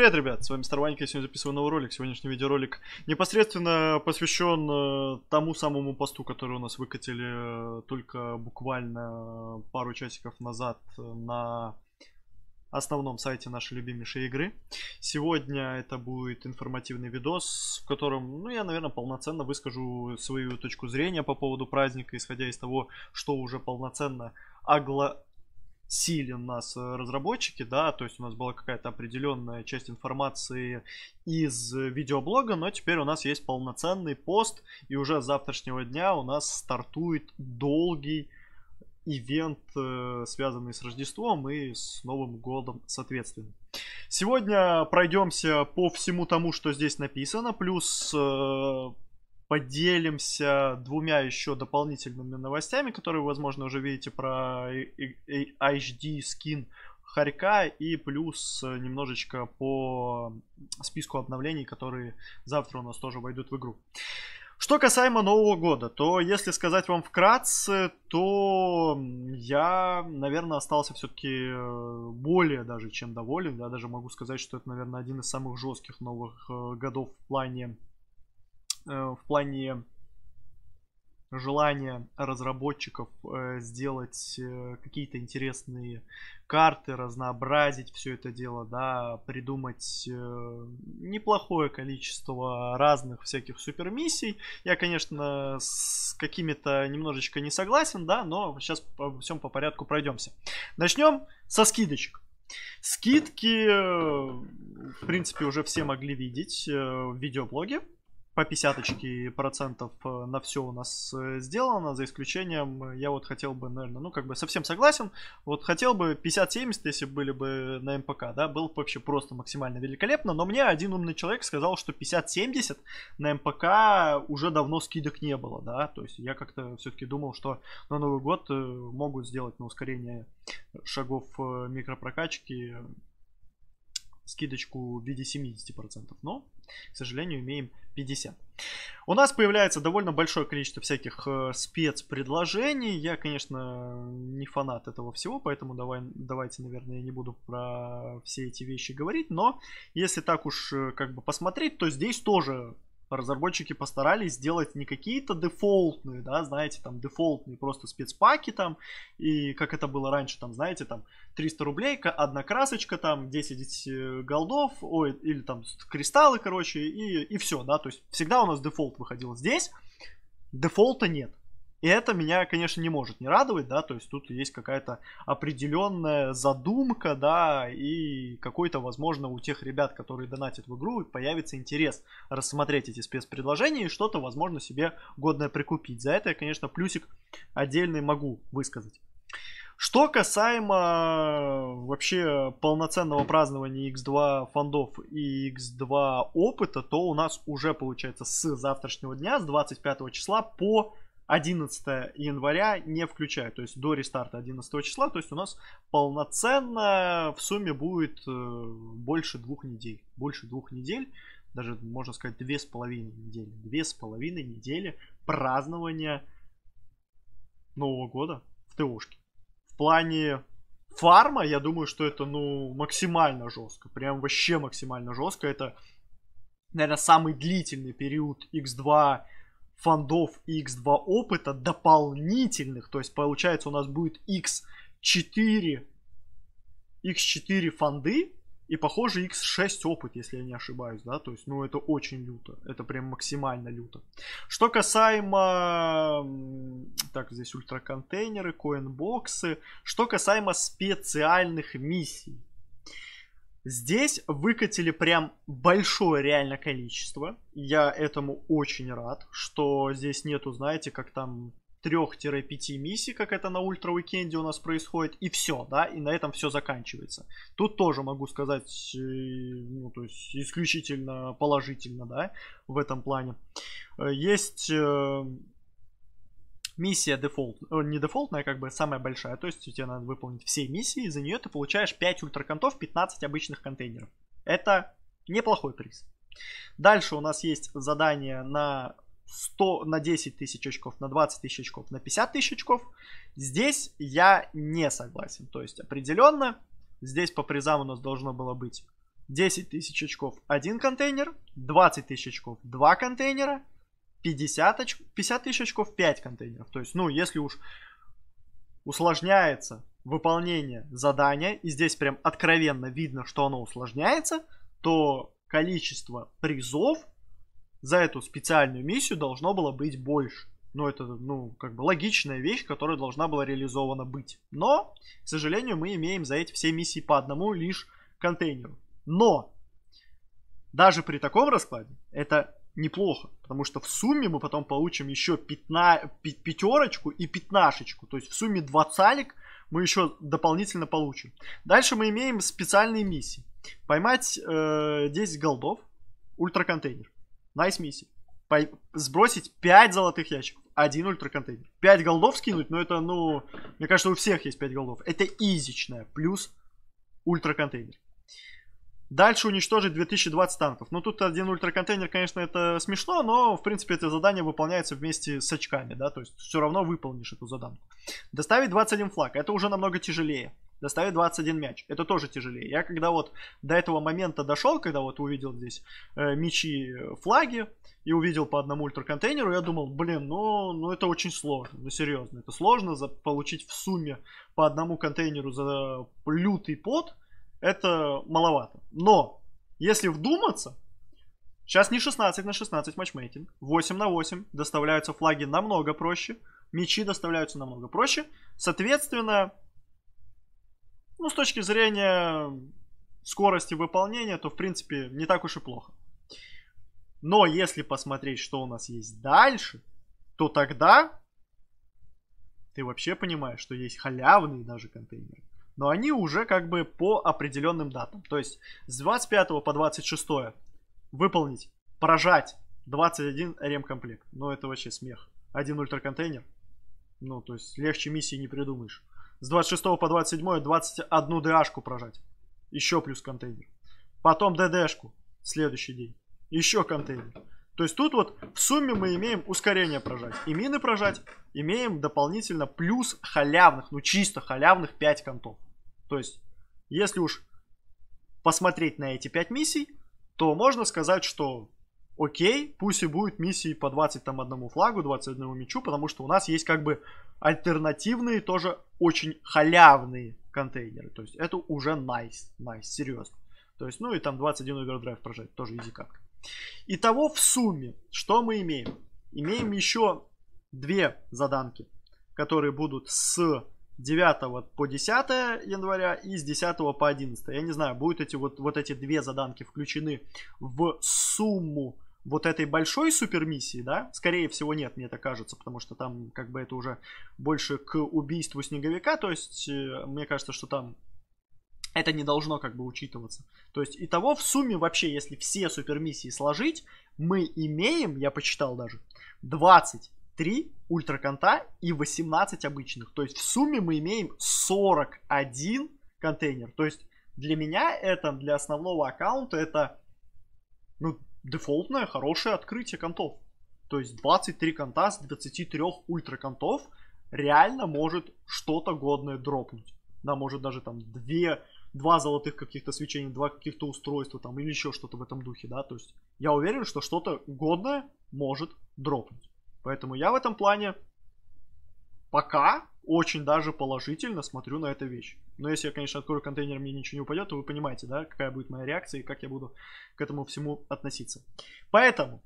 привет, ребят! С вами Старванька, я сегодня записываю новый ролик. Сегодняшний видеоролик непосредственно посвящен э, тому самому посту, который у нас выкатили э, только буквально пару часиков назад э, на основном сайте нашей любимейшей игры. Сегодня это будет информативный видос, в котором, ну, я, наверное, полноценно выскажу свою точку зрения по поводу праздника, исходя из того, что уже полноценно огла силен нас э, разработчики, да, то есть у нас была какая-то определенная часть информации из видеоблога, но теперь у нас есть полноценный пост, и уже с завтрашнего дня у нас стартует долгий ивент, э, связанный с Рождеством и с Новым Годом, соответственно. Сегодня пройдемся по всему тому, что здесь написано, плюс э, поделимся двумя еще дополнительными новостями, которые, возможно, уже видите про HD скин Харька и плюс э, немножечко по списку обновлений, которые завтра у нас тоже войдут в игру. Что касаемо Нового года, то если сказать вам вкратце, то я, наверное, остался все-таки э, более даже чем доволен. Я даже могу сказать, что это, наверное, один из самых жестких новых э, годов в плане Э, в плане желания разработчиков э, сделать э, какие-то интересные карты, разнообразить все это дело, да, придумать неплохое количество разных всяких супермиссий. Я, конечно, с какими-то немножечко не согласен, да, но сейчас по всем по порядку пройдемся. Начнем со скидочек. Скидки, в принципе, уже все могли видеть в видеоблоге по 50 процентов э, на все у нас э, сделано, за исключением, э, я вот хотел бы, наверное, ну, как бы совсем согласен, вот хотел бы 50-70, если были бы на МПК, да, было бы вообще просто максимально великолепно, но мне один умный человек сказал, что 50-70 на МПК уже давно скидок не было, да, то есть я как-то все-таки думал, что на Новый год могут сделать на ускорение шагов микропрокачки скидочку в виде 70%, но, к сожалению, имеем 50. У нас появляется довольно большое количество всяких э, спецпредложений. Я, конечно, не фанат этого всего, поэтому давай, давайте, наверное, я не буду про все эти вещи говорить. Но если так уж э, как бы посмотреть, то здесь тоже разработчики постарались сделать не какие-то дефолтные, да, знаете, там дефолтные просто спецпаки там, и как это было раньше, там, знаете, там 300 рублей, одна красочка, там 10 э, голдов, ой, или там кристаллы, короче, и, и все, да, то есть всегда у нас дефолт выходил здесь, дефолта нет. И это меня, конечно, не может не радовать, да, то есть тут есть какая-то определенная задумка, да, и какой-то, возможно, у тех ребят, которые донатят в игру, появится интерес рассмотреть эти спецпредложения и что-то, возможно, себе годное прикупить. За это я, конечно, плюсик отдельный могу высказать. Что касаемо вообще полноценного празднования X2 фондов и X2 опыта, то у нас уже получается с завтрашнего дня, с 25 числа по 11 января не включая, то есть до рестарта 11 числа, то есть у нас полноценно в сумме будет э, больше двух недель, больше двух недель, даже можно сказать две с половиной недели, две с половиной недели празднования Нового года в ТОшке. В плане фарма, я думаю, что это, ну, максимально жестко. Прям вообще максимально жестко. Это, наверное, самый длительный период X2 фондов и x2 опыта дополнительных. То есть получается у нас будет x4, x4 фонды и похоже x6 опыт, если я не ошибаюсь, да, то есть, ну, это очень люто, это прям максимально люто. Что касаемо, так, здесь ультраконтейнеры, коинбоксы, что касаемо специальных миссий, Здесь выкатили прям большое реально количество. Я этому очень рад, что здесь нету, знаете, как там 3-5 миссий, как это на Ультра Уикенде у нас происходит, и все, да, и на этом все заканчивается. Тут тоже могу сказать, э, ну, то есть исключительно положительно, да, в этом плане. Э, есть э, Миссия дефолт, э, не дефолтная, а как бы самая большая, то есть тебе надо выполнить все миссии, и за нее ты получаешь 5 ультраконтов, 15 обычных контейнеров. Это неплохой приз. Дальше у нас есть задание на 100, на 10 тысяч очков, на 20 тысяч очков, на 50 тысяч очков. Здесь я не согласен. То есть определенно здесь по призам у нас должно было быть 10 тысяч очков один контейнер, 20 тысяч очков два контейнера, 50, оч... 50 тысяч очков 5 контейнеров. То есть, ну, если уж усложняется выполнение задания, и здесь прям откровенно видно, что оно усложняется, то количество призов за эту специальную миссию должно было быть больше. Ну, это, ну, как бы логичная вещь, которая должна была реализована быть. Но, к сожалению, мы имеем за эти все миссии по одному лишь контейнеру. Но, даже при таком раскладе, это неплохо, потому что в сумме мы потом получим еще пятна, пятерочку и пятнашечку, то есть в сумме двадцалик мы еще дополнительно получим. Дальше мы имеем специальные миссии. Поймать э, 10 голдов, ультраконтейнер, найс миссия. По сбросить 5 золотых ящиков, один ультраконтейнер. 5 голдов скинуть, но это, ну, мне кажется, у всех есть 5 голдов. Это изичная, плюс ультраконтейнер. контейнер Дальше уничтожить 2020 танков. Ну, тут один ультраконтейнер, конечно, это смешно, но, в принципе, это задание выполняется вместе с очками, да, то есть все равно выполнишь эту заданку. Доставить 21 флаг, это уже намного тяжелее. Доставить 21 мяч, это тоже тяжелее. Я когда вот до этого момента дошел, когда вот увидел здесь э, мечи, э, флаги, и увидел по одному ультраконтейнеру, я думал, блин, ну, ну это очень сложно, ну серьезно, это сложно за, получить в сумме по одному контейнеру за лютый пот, это маловато. Но, если вдуматься, сейчас не 16 на 16 матчмейкинг, 8 на 8, доставляются флаги намного проще, мячи доставляются намного проще, соответственно, ну, с точки зрения скорости выполнения, то, в принципе, не так уж и плохо. Но если посмотреть, что у нас есть дальше, то тогда ты вообще понимаешь, что есть халявные даже контейнеры но они уже как бы по определенным датам. То есть с 25 по 26 выполнить, поражать 21 ремкомплект. Ну это вообще смех. Один ультраконтейнер. Ну, то есть легче миссии не придумаешь. С 26 по 27 21 ДАшку прожать. Еще плюс контейнер. Потом ДДшку. Следующий день. Еще контейнер. То есть тут вот в сумме мы имеем ускорение прожать. И мины прожать. Имеем дополнительно плюс халявных, ну чисто халявных 5 контов. То есть, если уж посмотреть на эти 5 миссий, то можно сказать, что окей, пусть и будет миссии по там одному флагу, 21 мячу, потому что у нас есть как бы альтернативные, тоже очень халявные контейнеры. То есть это уже nice, nice, серьезно. То есть, ну и там 21 овердрайв прожать, тоже изи как. Итого в сумме, что мы имеем? Имеем еще две заданки, которые будут с 9 по 10 января и с 10 по 11. Я не знаю, будут эти вот, вот эти две заданки включены в сумму вот этой большой супермиссии, да, скорее всего нет, мне это кажется, потому что там как бы это уже больше к убийству снеговика, то есть э, мне кажется, что там это не должно как бы учитываться. То есть и того в сумме вообще, если все супермиссии сложить, мы имеем, я почитал даже, 20 3 ультраконта и 18 обычных. То есть в сумме мы имеем 41 контейнер. То есть для меня это, для основного аккаунта, это ну, дефолтное хорошее открытие контов. То есть 23 конта с 23 ультраконтов реально может что-то годное дропнуть. Да, может даже там 2, 2 золотых каких-то свечений, 2 каких-то устройства там или еще что-то в этом духе, да. То есть я уверен, что что-то годное может дропнуть. Поэтому я в этом плане пока очень даже положительно смотрю на эту вещь. Но если я, конечно, открою контейнер, мне ничего не упадет, то вы понимаете, да, какая будет моя реакция и как я буду к этому всему относиться. Поэтому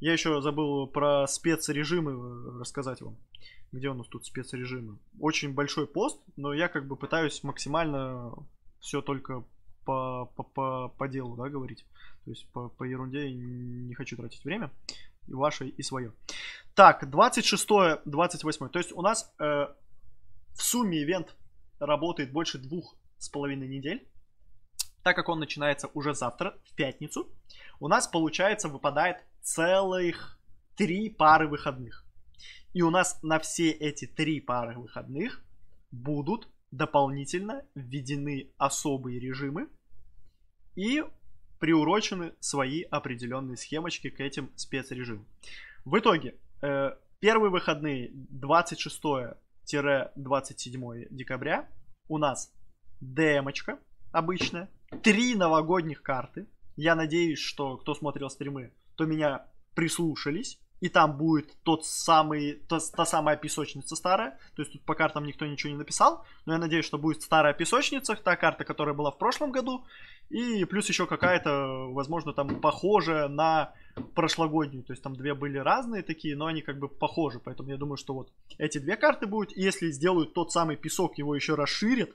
я еще забыл про спецрежимы э, рассказать вам. Где у нас тут спецрежимы? Очень большой пост, но я как бы пытаюсь максимально все только по, по, по, по делу, да, говорить. То есть по, по ерунде не хочу тратить время и ваше, и свое. Так, 26, 28. То есть у нас э, в сумме ивент работает больше двух с половиной недель. Так как он начинается уже завтра, в пятницу, у нас, получается, выпадает целых три пары выходных. И у нас на все эти три пары выходных будут дополнительно введены особые режимы. И приурочены свои определенные схемочки к этим спецрежимам. В итоге, э, первые выходные 26-27 декабря у нас демочка обычная, три новогодних карты. Я надеюсь, что кто смотрел стримы, то меня прислушались. И там будет тот самый, та, та самая песочница старая. То есть тут по картам никто ничего не написал. Но я надеюсь, что будет старая песочница, та карта, которая была в прошлом году. И плюс еще какая-то, возможно, там похожая на прошлогоднюю. То есть там две были разные такие, но они как бы похожи. Поэтому я думаю, что вот эти две карты будут. И если сделают тот самый песок, его еще расширят,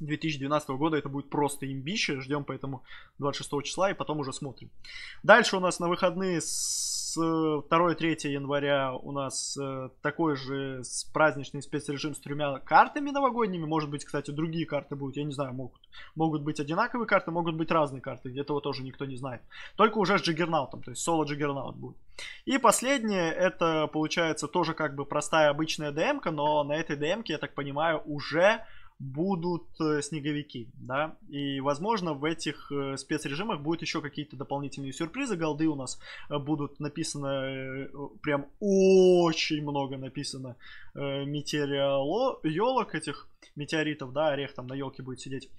2012 года это будет просто имбище. Ждем поэтому 26 числа и потом уже смотрим. Дальше у нас на выходные с с 2-3 э, января у нас э, такой же праздничный спецрежим с тремя картами новогодними. Может быть, кстати, другие карты будут, я не знаю, могут, могут быть одинаковые карты, могут быть разные карты, этого тоже никто не знает. Только уже с Джиггернаутом, то есть соло Джиггернаут будет. И последнее, это получается тоже как бы простая обычная ДМ-ка, но на этой ДМ-ке, я так понимаю, уже будут э, снеговики, да, и, возможно, в этих э, спецрежимах будут еще какие-то дополнительные сюрпризы, голды у нас э, будут написано, прям очень много написано метеороло, елок этих метеоритов, да, орех там на елке будет сидеть.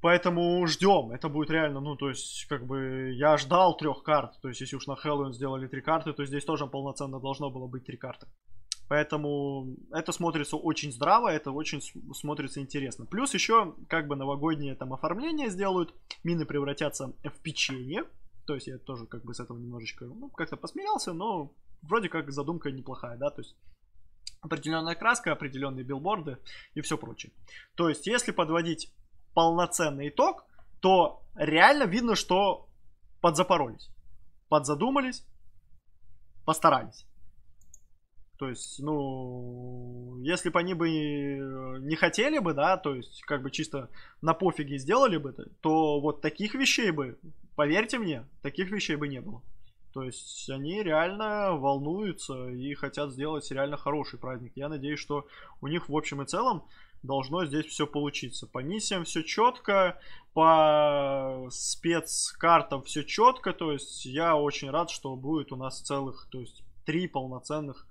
Поэтому ждем. Это будет реально, ну, то есть, как бы, я ждал трех карт. То есть, если уж на Хэллоуин сделали три карты, то здесь тоже полноценно должно было быть три карты. Поэтому это смотрится очень здраво, это очень смотрится интересно. Плюс еще как бы новогоднее там оформление сделают, мины превратятся в печенье. То есть я тоже как бы с этого немножечко, ну, как-то посмеялся, но вроде как задумка неплохая, да, то есть определенная краска, определенные билборды и все прочее. То есть если подводить полноценный итог, то реально видно, что подзапоролись, подзадумались, постарались. То есть, ну, если бы они бы э, не хотели бы, да, то есть, как бы чисто на пофиге сделали бы, то вот таких вещей бы, поверьте мне, таких вещей бы не было. То есть они реально волнуются и хотят сделать реально хороший праздник. Я надеюсь, что у них в общем и целом должно здесь все получиться. По миссиям все четко, по спецкартам все четко. То есть я очень рад, что будет у нас целых, то есть три полноценных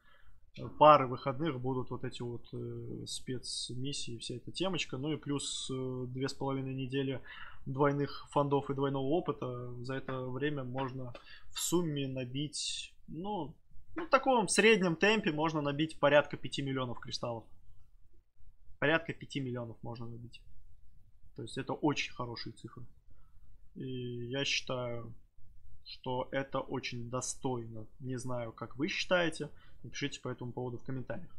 пары выходных будут вот эти вот э, спецмиссии, вся эта темочка. Ну и плюс э, две с половиной недели двойных фондов и двойного опыта. За это время можно в сумме набить, ну, ну в таком среднем темпе можно набить порядка 5 миллионов кристаллов. Порядка 5 миллионов можно набить. То есть это очень хорошие цифры. И я считаю, что это очень достойно. Не знаю, как вы считаете. Напишите по этому поводу в комментариях.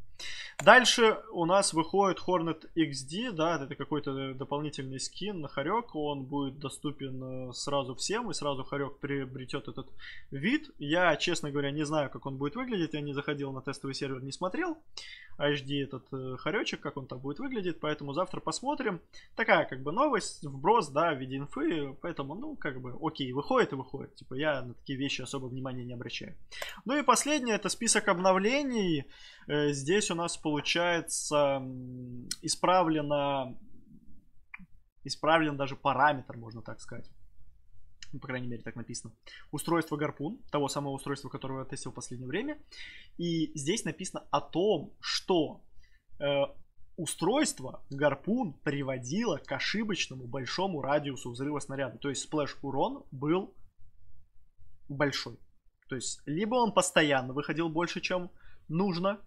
Дальше у нас выходит Hornet XD, да, это какой-то дополнительный скин на Харек, он будет доступен э, сразу всем, и сразу Харек приобретет этот вид. Я, честно говоря, не знаю, как он будет выглядеть, я не заходил на тестовый сервер, не смотрел. HD этот э, хоречек, как он там будет выглядеть, поэтому завтра посмотрим. Такая как бы новость, вброс, да, в виде инфы, поэтому, ну, как бы, окей, выходит и выходит. Типа я на такие вещи особо внимания не обращаю. Ну и последнее, это список обновлений. Э, здесь у нас получается исправлено исправлен даже параметр, можно так сказать ну, по крайней мере, так написано, устройство гарпун, того самого устройства, которое я тестил в последнее время. И здесь написано о том, что э, устройство гарпун приводило к ошибочному большому радиусу взрыва снаряда. То есть сплэш урон был большой. То есть либо он постоянно выходил больше, чем нужно,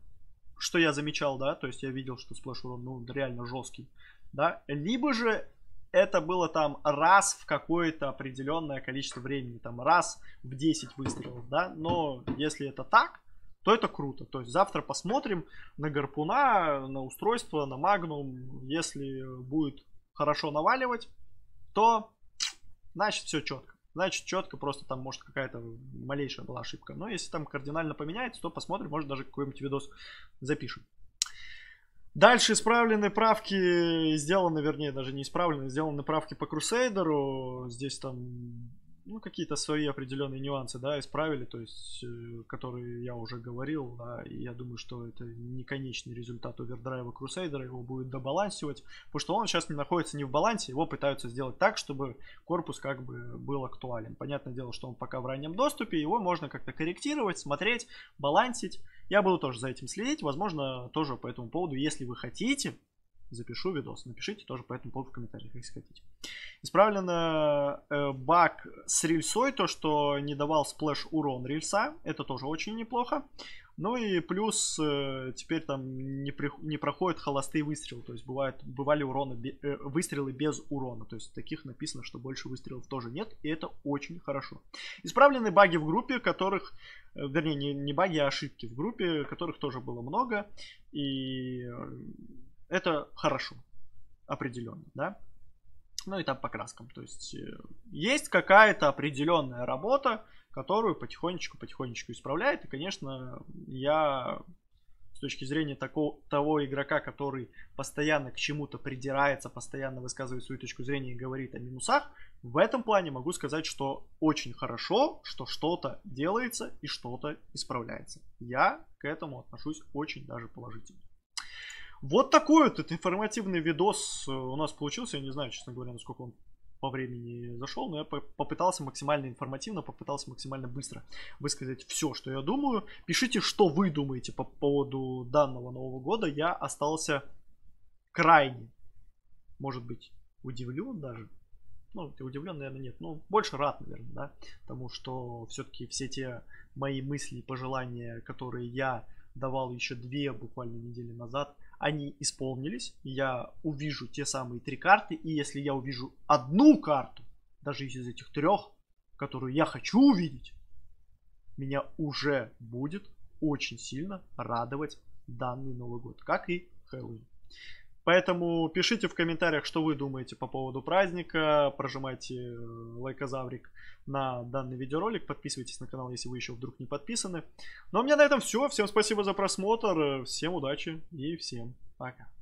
что я замечал, да, то есть я видел, что сплэш урон, ну, реально жесткий, да, либо же это было там раз в какое-то определенное количество времени, там раз в 10 выстрелов, да, но если это так, то это круто. То есть завтра посмотрим на гарпуна, на устройство, на магнум. Если будет хорошо наваливать, то значит все четко. Значит, четко просто там, может, какая-то малейшая была ошибка. Но если там кардинально поменяется, то посмотрим, может, даже какой-нибудь видос запишем. Дальше исправлены правки, сделаны, вернее, даже не исправлены, сделаны правки по Крусейдеру. Здесь там ну, какие-то свои определенные нюансы, да, исправили, то есть, э, которые я уже говорил, да, и я думаю, что это не конечный результат овердрайва Крусейдера, его будет добалансивать, потому что он сейчас не находится не в балансе, его пытаются сделать так, чтобы корпус как бы был актуален. Понятное дело, что он пока в раннем доступе, его можно как-то корректировать, смотреть, балансить. Я буду тоже за этим следить, возможно, тоже по этому поводу, если вы хотите, запишу видос. Напишите тоже по этому поводу в комментариях, если хотите. Исправлен э, баг с рельсой, то что не давал сплэш урон рельса, это тоже очень неплохо. Ну и плюс э, теперь там не, при, не проходят холостые выстрелы, то есть бывают, бывали уроны, э, выстрелы без урона, то есть таких написано, что больше выстрелов тоже нет, и это очень хорошо. Исправлены баги в группе, которых, э, вернее не, не баги, а ошибки в группе, которых тоже было много, и э, это хорошо, определенно, да. Ну и там по краскам. То есть э, есть какая-то определенная работа, которую потихонечку-потихонечку исправляет. И, конечно, я с точки зрения такого, того игрока, который постоянно к чему-то придирается, постоянно высказывает свою точку зрения и говорит о минусах, в этом плане могу сказать, что очень хорошо, что что-то делается и что-то исправляется. Я к этому отношусь очень даже положительно. Вот такой вот этот информативный видос э, у нас получился. Я не знаю, честно говоря, насколько он по времени зашел, но я попытался максимально информативно, попытался максимально быстро высказать все, что я думаю. Пишите, что вы думаете по поводу данного Нового года. Я остался крайне, может быть, удивлен даже. Ну, удивлен, наверное, нет. Ну, больше рад, наверное, да, тому, что все-таки все те мои мысли и пожелания, которые я давал еще две буквально недели назад, они исполнились. Я увижу те самые три карты, и если я увижу одну карту, даже из этих трех, которую я хочу увидеть, меня уже будет очень сильно радовать данный Новый год, как и Хэллоуин. Поэтому пишите в комментариях, что вы думаете по поводу праздника. Прожимайте э, лайкозаврик на данный видеоролик. Подписывайтесь на канал, если вы еще вдруг не подписаны. Ну а у меня на этом все. Всем спасибо за просмотр. Всем удачи и всем пока.